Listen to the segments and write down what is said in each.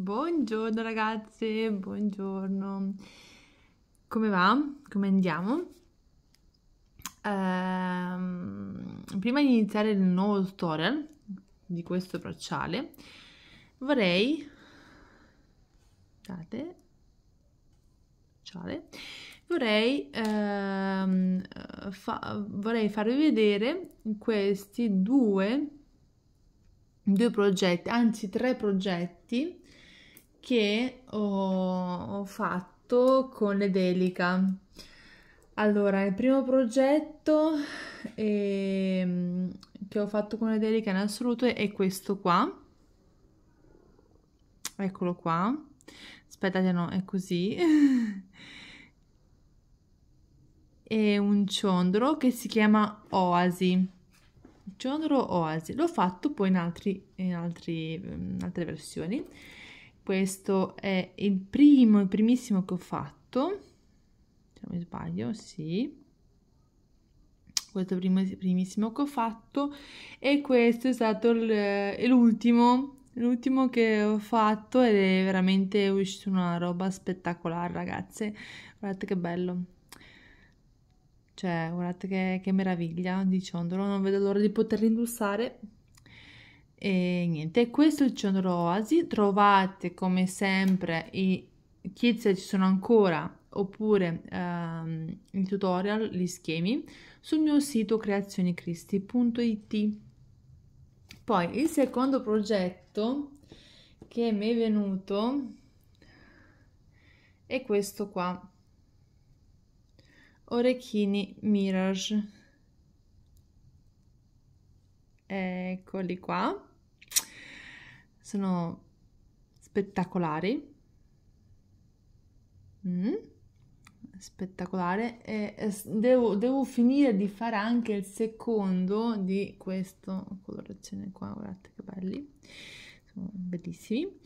Buongiorno ragazze, buongiorno. Come va? Come andiamo? Ehm, prima di iniziare il nuovo tutorial di questo bracciale, vorrei... Date, bracciale, vorrei, ehm, fa, vorrei farvi vedere questi due, due progetti, anzi tre progetti che ho, ho fatto con Edelica. Allora, il primo progetto eh, che ho fatto con Edelica in assoluto è questo qua. Eccolo qua. Aspettate, no, è così. è un ciondolo che si chiama Oasi ciondolo oasi l'ho fatto poi in, altri, in, altri, in altre versioni questo è il primo, il primissimo che ho fatto, se non mi sbaglio, sì, questo è il primissimo che ho fatto e questo è stato eh, l'ultimo l'ultimo che ho fatto ed è veramente uscito una roba spettacolare ragazze guardate che bello cioè guardate che, che meraviglia di ciondolo non vedo l'ora di poterlo indossare e niente, questo è il Cionro Oasi, trovate come sempre i kit se ci sono ancora oppure ehm, i tutorial, gli schemi sul mio sito creazionicristi.it. Poi il secondo progetto che mi è venuto è questo qua, Orecchini Mirage. Eccoli qua sono spettacolari. Mm. Spettacolare. E, devo, devo, finire di fare anche il secondo di questo colorazione qua, guardate che belli, sono bellissimi.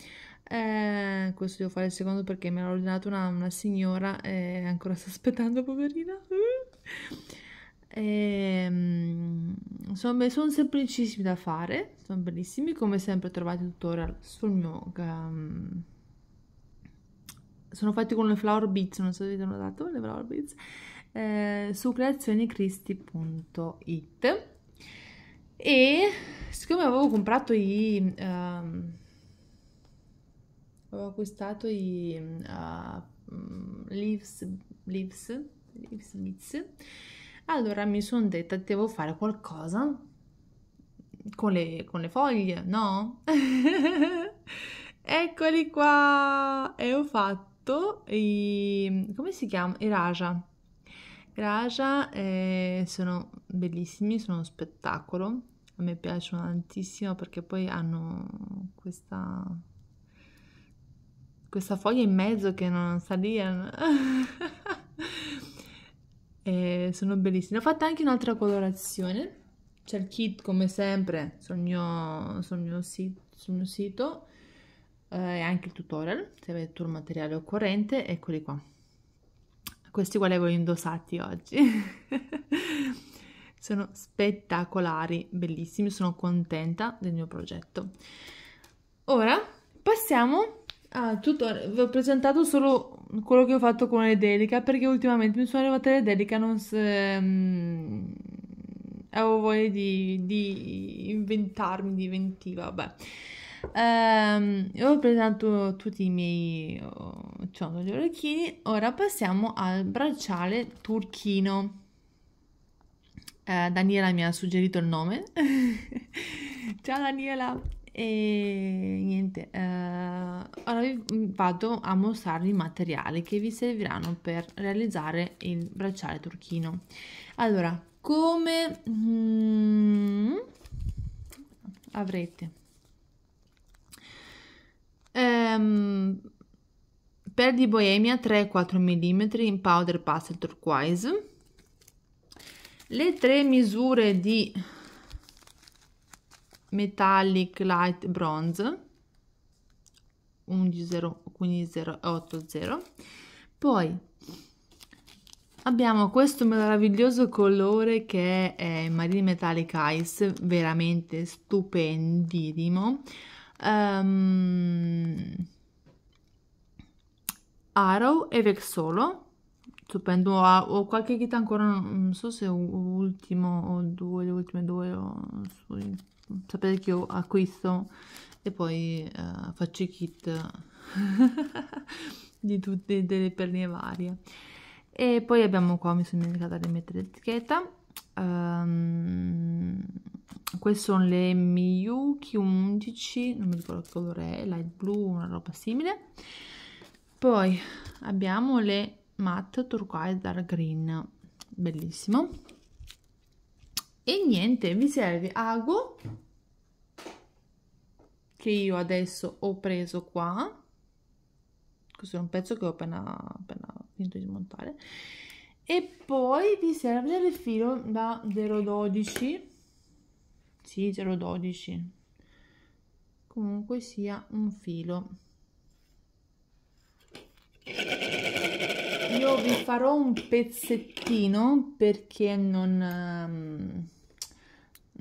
Eh, questo devo fare il secondo perché me l'ha ordinato una, una signora e ancora sta aspettando, poverina. Uh. Ehm, e, insomma, sono semplicissimi da fare, sono bellissimi, come sempre trovate tutorial sul mio... Um, sono fatti con le flower beads, non so se avete notato le flower beads, eh, su creazionicristi.it e siccome avevo comprato i... Um, avevo acquistato i uh, leaves, leaves, leaves, leaves allora mi sono detta devo fare qualcosa con le, con le foglie, no? Eccoli qua! E ho fatto i... come si chiama? I raja. I raja eh, sono bellissimi, sono uno spettacolo. A me piacciono tantissimo perché poi hanno questa questa foglia in mezzo che non salì. dire. Eh. e sono bellissime. Ho fatto anche un'altra colorazione, c'è il kit come sempre sul mio, sul mio, sit, sul mio sito eh, e eh, anche il tutorial, se avete tutto il materiale occorrente, eccoli qua. Questi qua li avevo indossati oggi. sono spettacolari, bellissimi, sono contenta del mio progetto. Ora passiamo Ah, tutto, vi ho presentato solo quello che ho fatto con le dedica perché ultimamente mi sono arrivate le dedica, non se, um, avevo voglia di, di, inventarmi, di inventiva, vabbè. Um, ho presentato tutti i miei oh, ciondoli cioè, orecchini, ora passiamo al bracciale turchino. Uh, Daniela mi ha suggerito il nome. Ciao Daniela! e niente eh, ora vi vado a mostrarvi i materiali che vi serviranno per realizzare il bracciale turchino allora come mm, avrete ehm, per di boemia 3-4 mm in powder pastel turquoise le tre misure di Metallic Light Bronze 11080 poi abbiamo questo meraviglioso colore che è Marine Metallic Ice veramente stupendissimo um, Arrow e Vexolo stupendo. Ho, ho qualche kit ancora, non so se ultimo o due, le ultime due, o, so, sapete che io acquisto e poi uh, faccio i kit di tutte delle perline varie. E poi abbiamo qua, mi sono dimenticata di mettere l'etichetta. Um, queste sono le Miyuki 11, non mi ricordo che colore è, light blue, una roba simile. Poi abbiamo le matte turquoise dark green bellissimo e niente vi serve ago che io adesso ho preso qua questo è un pezzo che ho appena, appena finito di montare e poi vi serve il filo da 0,12 sì 0,12 comunque sia un filo ne farò un pezzettino perché non, um,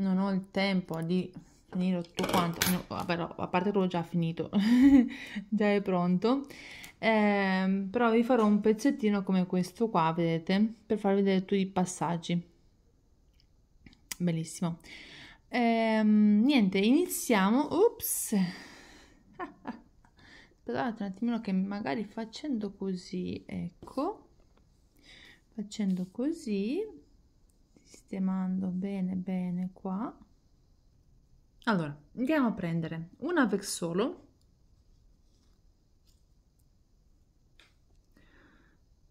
non ho il tempo di finire tutto quanto, no, però a parte l'ho già finito, già è pronto, eh, però vi farò un pezzettino come questo qua, vedete, per farvi vedere tutti i passaggi. Bellissimo. Eh, niente, iniziamo. Ups! Aspettate un attimino che magari facendo così, ecco, facendo così sistemando bene bene qua allora andiamo a prendere una versolo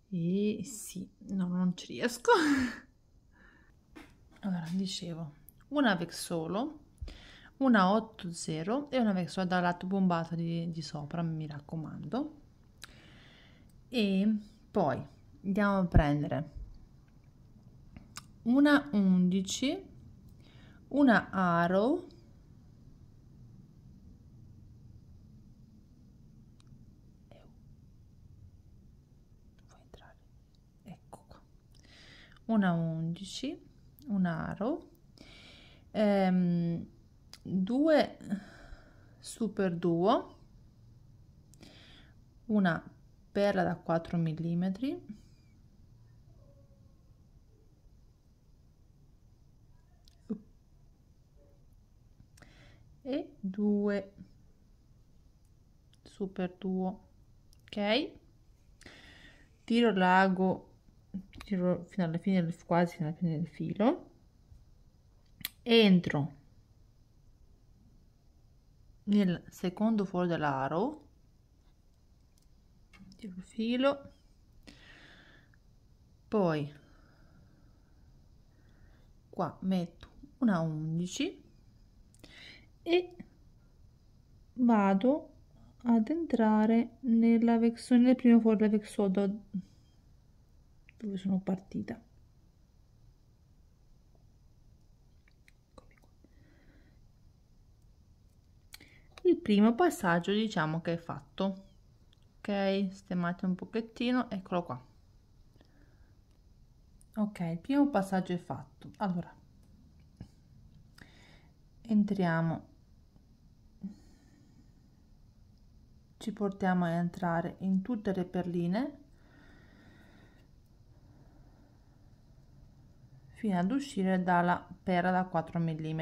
e sì no non ci riesco allora dicevo una versolo una 8-0 e una versola da lato bombato di, di sopra mi raccomando e poi andiamo a prendere una 11 una arrow ecco qua una 11 un aro ehm, due super duo una perla da 4 millimetri e 2 super 2 ok tiro l'ago tiro fino alla fine del, quasi fino alla fine del filo entro nel secondo foro dell'aro tiro il filo poi qua metto una 11 e vado ad entrare nella versione nel primo for vexo dove sono partita il primo passaggio diciamo che è fatto ok stemate un pochettino eccolo qua ok il primo passaggio è fatto allora entriamo ci portiamo a entrare in tutte le perline fino ad uscire dalla pera da 4 mm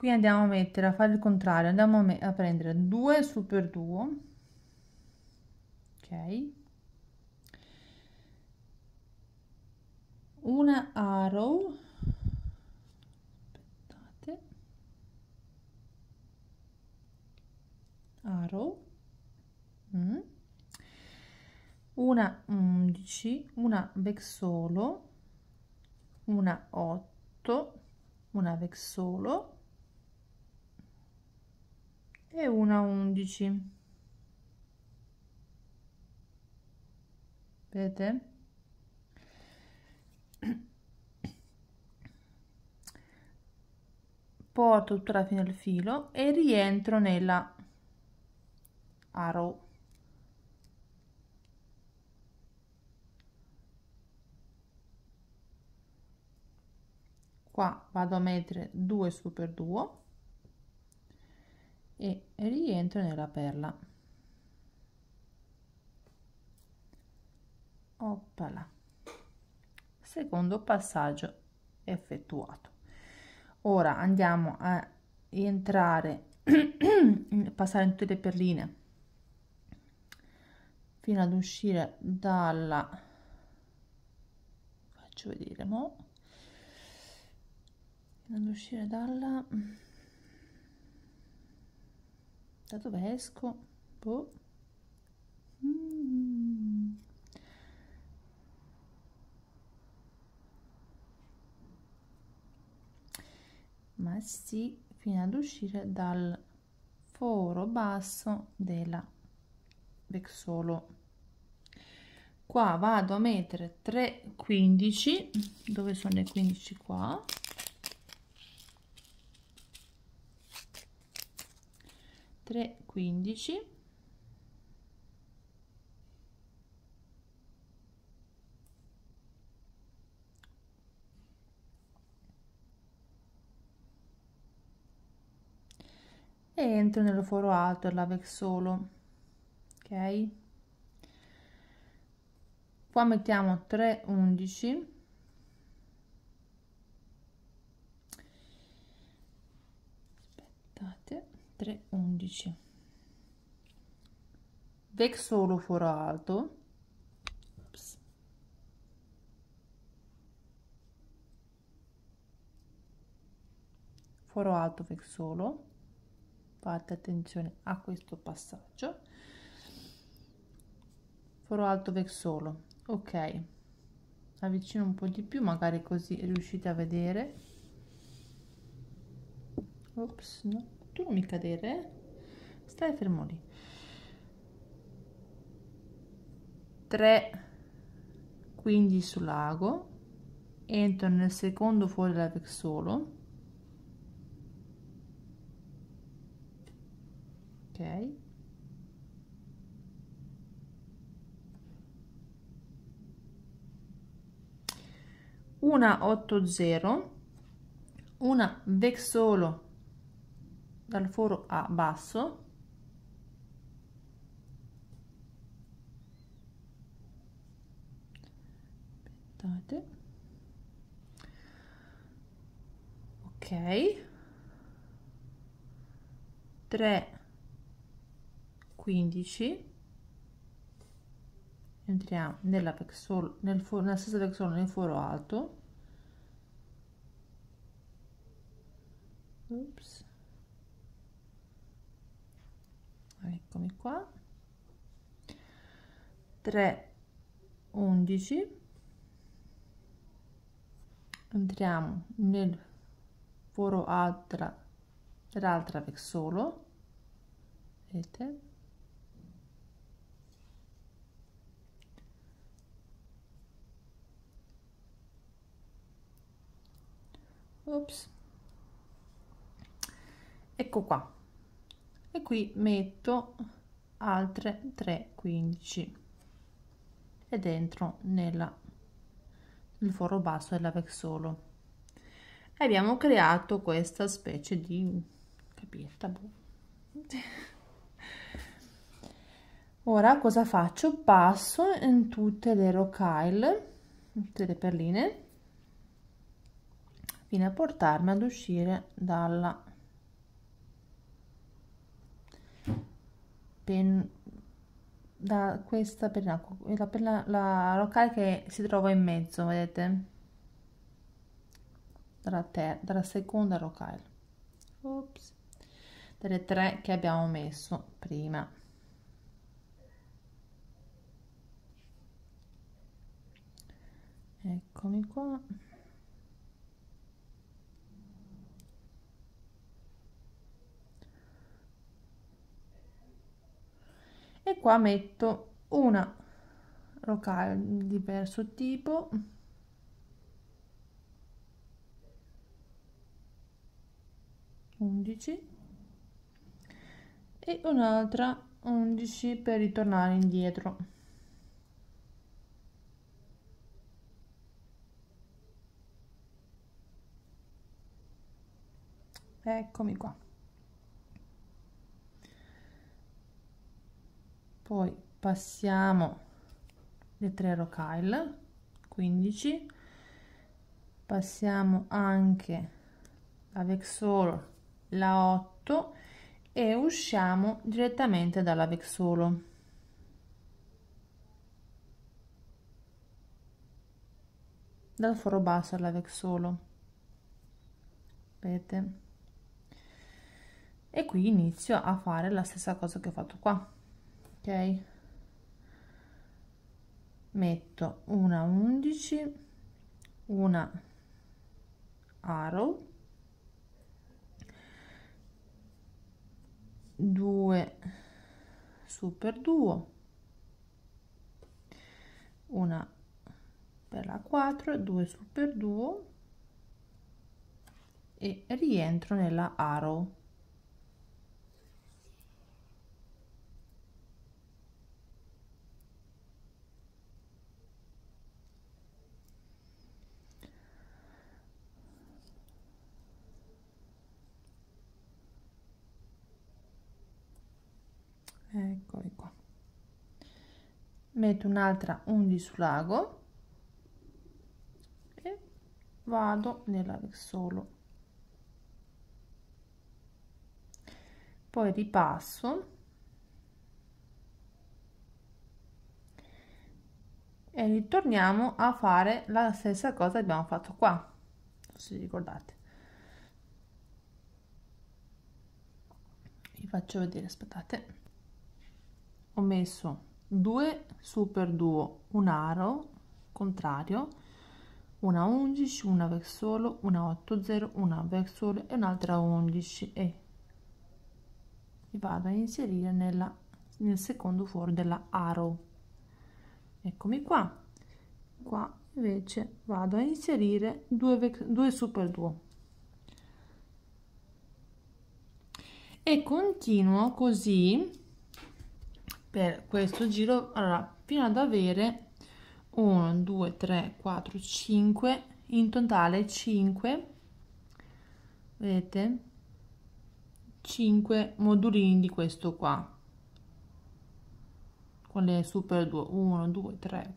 qui andiamo a mettere a fare il contrario andiamo a, a prendere 2 su per 2 ok una arrow aspettate arrow mm. una 11 una back solo una 8 una back solo e una 11 vedete porto tutta la fine del filo e rientro nella arrow qua vado a mettere 2 su per 2 e rientro nella perla oppala secondo passaggio effettuato ora andiamo a entrare passare in tutte le perline fino ad uscire dalla faccio vedere mo fino ad uscire dalla da dove esco? Boh. Mm. Ma sì, fino ad uscire dal foro basso della Vexolo. Qua vado a mettere 3 15, dove sono le 15 qua? 3 15 e entro nello foro alto dell'avex solo ok qua mettiamo 3 11 3 11 solo foro alto foro alto solo fate attenzione a questo passaggio foro alto solo ok avvicino un po di più magari così riuscite a vedere ops no tu non mi cadere stai fermo lì 3 quindi sul lago entro nel secondo fuori dalla solo ok una 8 0 una vexolo dal foro a basso aspettate ok 3 15 entriamo nella pexol nel foro nella stessa pexol nel foro alto Oops. eccomi qua 3 11 entriamo nel foro altra dell'altra versolo vedete Ops. Ecco qua e qui metto altre 3 15 e dentro nella, nel foro basso della vexolo e abbiamo creato questa specie di capietta boh. ora cosa faccio passo in tutte le rocaille tutte le perline fino a portarmi ad uscire dalla pen, da questa penna, la, penna, la locale che si trova in mezzo, vedete? Dalla, ter, dalla seconda locale. Ops. Delle tre che abbiamo messo prima. Eccomi qua. e qua metto una locale di diverso tipo undici e un'altra 11 per ritornare indietro eccomi qua poi passiamo le 3 rocaille 15 passiamo anche la vexolo la 8 e usciamo direttamente dalla vexolo dal foro basso alla vexolo vedete e qui inizio a fare la stessa cosa che ho fatto qua ok metto una 11 una aro 2 su per 2 una per la 4 2 su per 2 e rientro nella aro eccoli qua metto un'altra 11 sull'ago e vado nella solo poi ripasso e ritorniamo a fare la stessa cosa che abbiamo fatto qua se ricordate vi faccio vedere aspettate ho messo 2 super duo un aro contrario una 11 una back solo una 8 0 una back solo e un'altra 11 e li vado a inserire nella, nel secondo foro della arrow eccomi qua qua invece vado a inserire 2 2 super duo e continuo così per questo giro allora, fino ad avere 1 2 3 4 5 in totale 5 vedete 5 modulini di questo qua con le super 2 1 2 3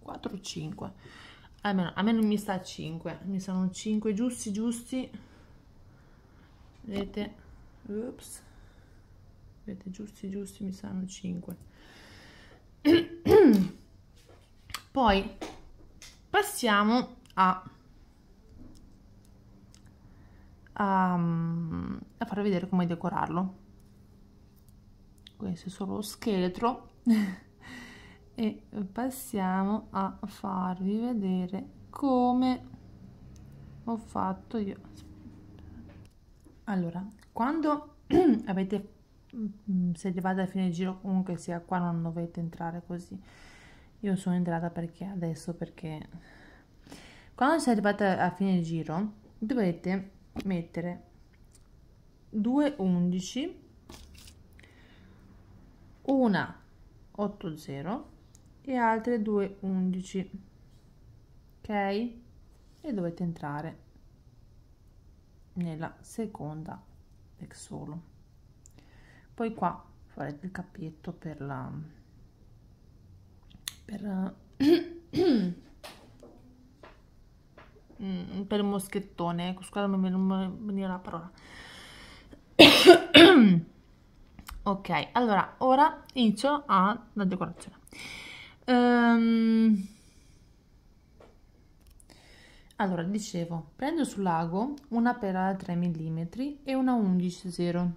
4 5 almeno a me non mi sta 5 mi sono 5 giusti giusti vedete Oops aspetta giusti giusti mi saranno 5 poi passiamo a, a, a farvi vedere come decorarlo questo è solo lo scheletro e passiamo a farvi vedere come ho fatto io allora quando avete Mm, mm, se arrivate a fine giro comunque sia qua non dovete entrare così io sono entrata perché adesso perché quando si è arrivata a fine giro dovete mettere 2 11 una 80 e altre 2 11 ok e dovete entrare nella seconda solo poi qua farete il cappietto per la per eh, mm, per il moschettone ecco scusa non mi veniva la parola ok allora ora inizio la decorazione um, allora dicevo prendo sul lago una pera da 3 mm e una 110 0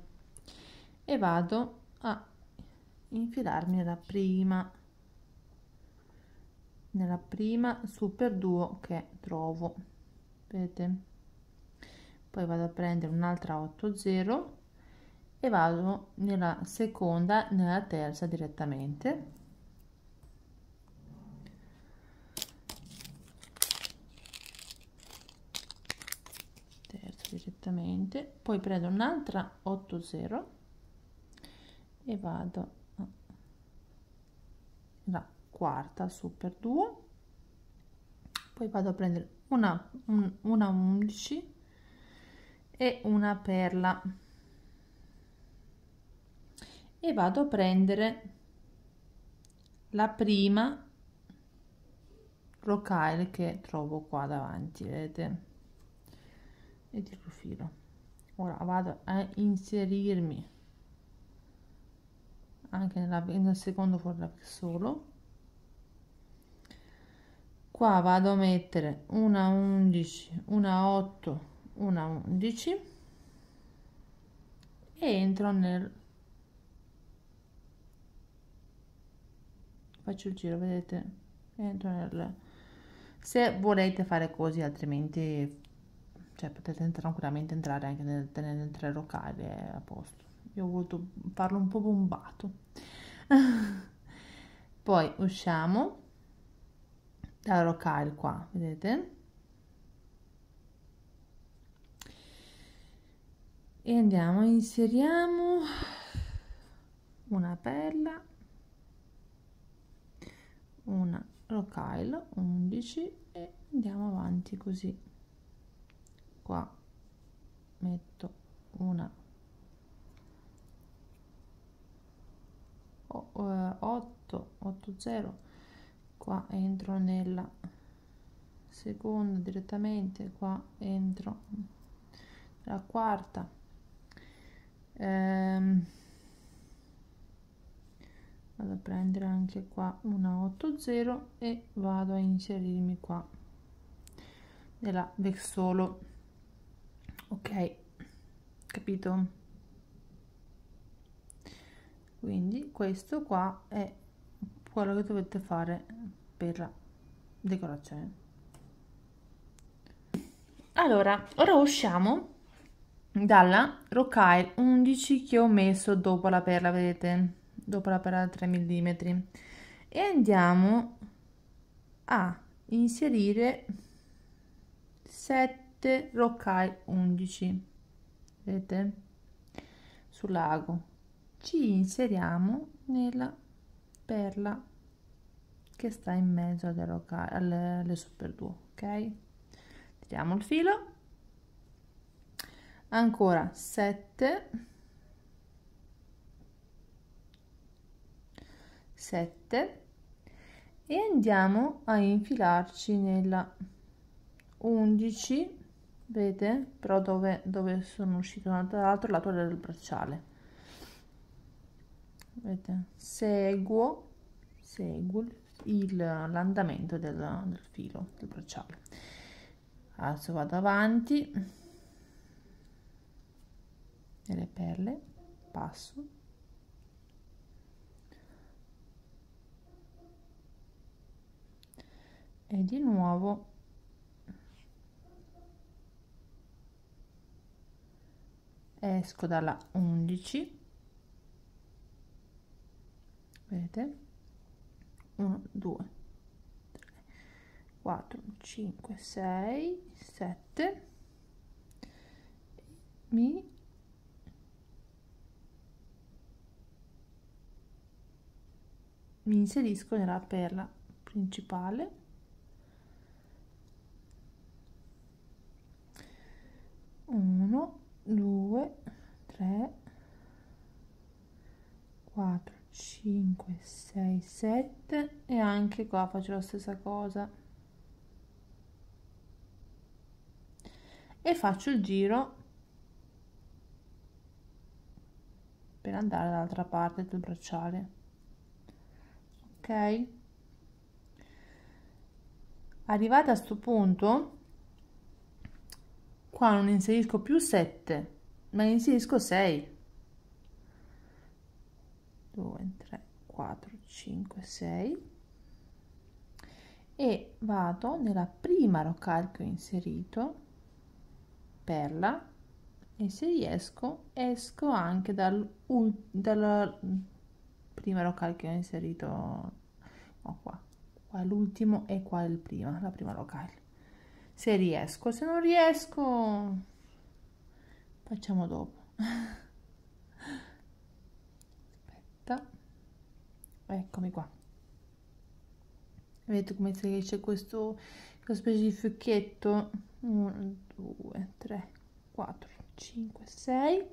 e vado a infilarmi nella prima nella prima super duo che trovo vedete poi vado a prendere un'altra 80 e vado nella seconda nella terza direttamente terza direttamente poi prendo un'altra 80 e vado la quarta su per 2 poi vado a prendere una, un, una 11 e una perla e vado a prendere la prima rocaille che trovo qua davanti vedete e tiro filo ora vado a inserirmi anche nella, nel secondo for lap solo qua vado a mettere una 11 una 8 una 11 e entro nel faccio il giro vedete entro nel se volete fare così altrimenti cioè potete tranquillamente entrare anche nel, nel, nel tre locali a posto io ho voluto farlo un po' bombato poi usciamo dalla rocaille qua vedete e andiamo inseriamo una perla una rocaille 11 e andiamo avanti così qua metto una 8 8 0 qua entro nella seconda direttamente qua entro la quarta ehm, vado a prendere anche qua una 8 0 e vado a inserirmi qua nella back ok capito quindi questo qua è quello che dovete fare per la decorazione allora ora usciamo dalla rocaille 11 che ho messo dopo la perla vedete dopo la perla 3 mm e andiamo a inserire 7 rocaille 11 vedete sul lago ci inseriamo nella perla che sta in mezzo alle, roca, alle, alle super 2 ok tiriamo il filo ancora 7 7 e andiamo a infilarci nella 11 vedete però dove, dove sono uscito dall'altro lato del bracciale vedete seguo seguo l'andamento del, del filo del bracciale adesso vado avanti nelle perle passo e di nuovo esco dalla 11 vedete 1 2 3 4 5 6 7 mi mi inserisco nella perla principale uno, due, tre, 4 5 6 7 e anche qua faccio la stessa cosa e faccio il giro per andare dall'altra parte del bracciale ok arrivata a questo punto qua non inserisco più 7 ma inserisco 6 2 3 4 5 6 e vado nella prima rocca che ho inserito perla e se riesco esco anche dal dalla prima rocca che ho inserito no, qua qua l'ultimo e qua il prima la prima locale se riesco se non riesco facciamo dopo eccomi qua vedete come c'è questo questa specie di fiocchetto 1 2 3 4 5 6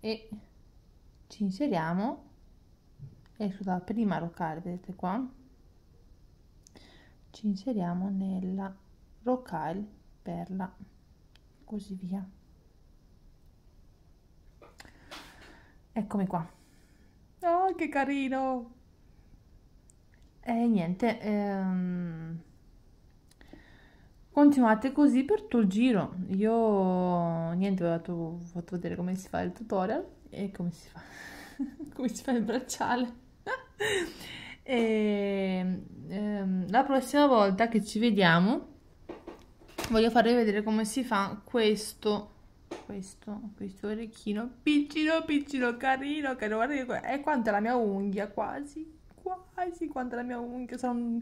e ci inseriamo esco dalla prima roccare vedete qua ci inseriamo nella roccale perla così via eccomi qua Oh, che carino! E niente, ehm... continuate così per tutto il giro. Io, niente, vi ho fatto vedere come si fa il tutorial e come si fa, come si fa il bracciale. e, ehm, la prossima volta che ci vediamo voglio farvi vedere come si fa questo questo, questo orecchino piccino piccino carino che guarda qua, è quanto la mia unghia quasi quasi quanto la mia unghia sono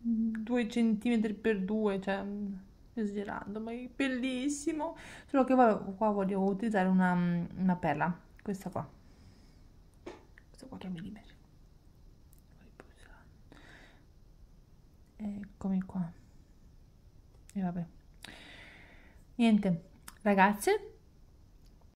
due centimetri per due, cioè esagerando ma è bellissimo solo che qua voglio utilizzare una, una perla questa qua questa 4 mm eccomi qua e vabbè niente Ragazze?